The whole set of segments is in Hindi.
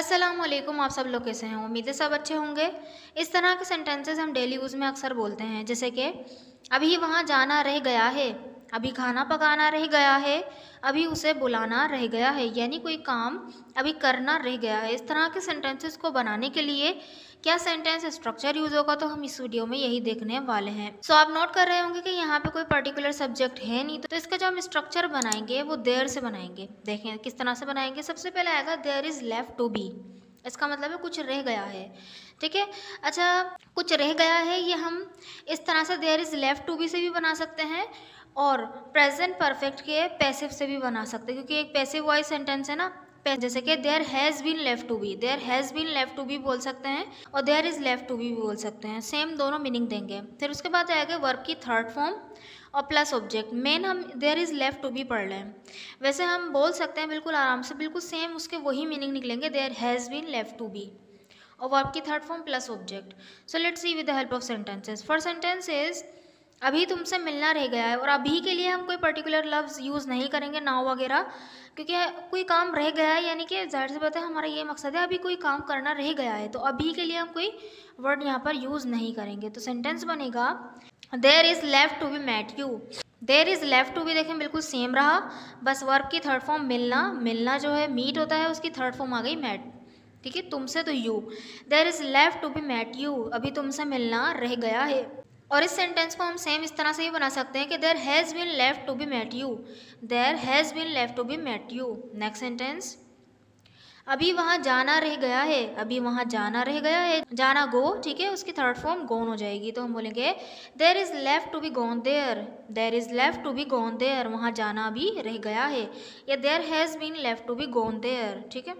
असलम आप सब लोग कैसे हैं उम्मीद है सब अच्छे होंगे इस तरह के सेंटेंसेस हम डेली यूज़ में अक्सर बोलते हैं जैसे कि अभी वहाँ जाना रह गया है अभी खाना पकाना रह गया है अभी उसे बुलाना रह गया है यानी कोई काम अभी करना रह गया है इस तरह के सेंटेंसेस को बनाने के लिए क्या सेंटेंस स्ट्रक्चर यूज होगा तो हम इस वीडियो में यही देखने वाले हैं सो so, आप नोट कर रहे होंगे कि यहाँ पे कोई पर्टिकुलर सब्जेक्ट है नहीं तो इसका जो हम स्ट्रक्चर बनाएंगे वो देर से बनाएंगे देखें किस तरह से बनाएंगे सबसे पहले आएगा there is left to be इसका मतलब है कुछ रह गया है ठीक है अच्छा कुछ रह गया है ये हम इस तरह से there is left to be से भी बना सकते हैं और प्रेजेंट परफेक्ट के पैसिव से भी बना सकते हैं क्योंकि एक पैसिव वॉइस सेंटेंस है ना जैसे कि there has been left to be there has been left to be बोल सकते हैं और there is left to be बोल सकते हैं सेम दोनों मीनिंग देंगे फिर उसके बाद आएगा वर्ब की थर्ड फॉर्म और प्लस ऑब्जेक्ट मेन हम there is left to be पढ़ लें वैसे हम बोल सकते हैं बिल्कुल आराम से बिल्कुल सेम उसके वही मीनिंग निकलेंगे there has been left to be और वर्ब की third form plus object so let's see with the help of sentences first sentence is अभी तुमसे मिलना रह गया है और अभी के लिए हम कोई पर्टिकुलर लफ्ज़ यूज़ नहीं करेंगे नाव वगैरह क्योंकि कोई काम रह गया है यानी कि जाहिर सी बात है हमारा ये मकसद है अभी कोई काम करना रह गया है तो अभी के लिए हम कोई वर्ड यहाँ पर यूज़ नहीं करेंगे तो सेंटेंस बनेगा there is left to be met you there is left to be देखें बिल्कुल सेम रहा बस वर्क की थर्ड फॉर्म मिलना मिलना जो है मीट होता है उसकी थर्ड फॉर्म आ गई मैट ठीक है तुमसे तो you there is left to be met you अभी तुमसे मिलना रह गया है और इस सेंटेंस को हम सेम इस तरह से ही बना सकते हैं कि there has been left to be met you there has been left to be met you next sentence अभी वहाँ जाना रह गया है अभी वहाँ जाना रह गया है जाना गो ठीक है उसकी थर्ड फॉर्म गोन हो जाएगी तो हम बोलेंगे there is left to be gone there there is left to be gone there वहाँ जाना भी रह गया है या there has been left to be gone there ठीक है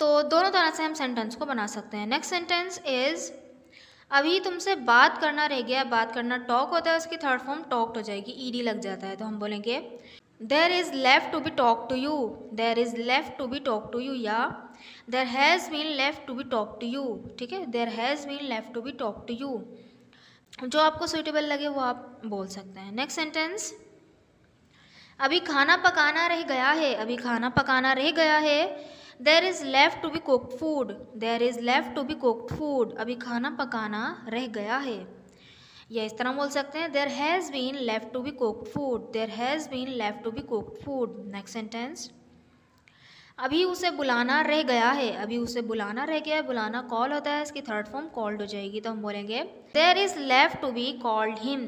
तो दोनों तरह से हम सेंटेंस को बना सकते हैं नेक्स्ट सेंटेंस इज़ अभी तुमसे बात करना रह गया बात करना टॉक होता है उसकी थर्ड फॉर्म टॉक्ट हो जाएगी ईडी लग जाता है तो हम बोलेंगे there is left to be talk to you there is left to be talk to you या there has been left to be talk to you ठीक है there has been left to be talk to you जो आपको सुइटेबल लगे वो आप बोल सकते हैं नेक्स्ट सेंटेंस अभी खाना पकाना रह गया है अभी खाना पकाना रह गया है there is left to be cooked food there is left to be cooked food अभी खाना पकाना रह गया है या इस तरह बोल सकते हैं there has been left to be cooked food there has been left to be cooked food next sentence अभी उसे बुलाना रह गया है अभी उसे बुलाना रह गया है बुलाना कॉल होता है इसकी थर्ड फॉर्म कॉल्ड हो जाएगी तो हम बोलेंगे there is left to be called him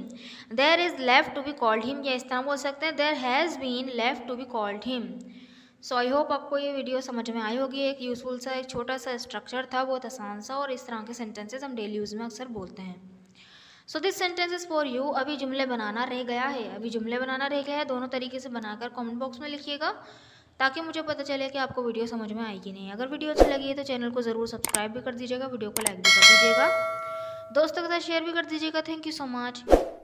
there is left to be called him या इस तरह बोल सकते हैं there has been left to be called him so I hope आपको ये वीडियो समझ में आई होगी एक यूज़फुल सा एक छोटा सा स्ट्रक्चर था बहुत आसान सा और इस तरह के सेंटेंसेज हम डेली यूज़ में अक्सर बोलते हैं so this sentences for you अभी जुमले बनाना रह गया है अभी जुमले बनाना रह गया है दोनों तरीके से बनाकर कमेंट बॉक्स में लिखिएगा ताकि मुझे पता चले कि आपको वीडियो समझ में आएगी नहीं अगर वीडियो अच्छी लगी है तो चैनल को ज़रूर सब्सक्राइब भी कर दीजिएगा वीडियो को लाइक भी कर दीजिएगा दोस्तों के साथ शेयर भी कर दीजिएगा थैंक यू सो मच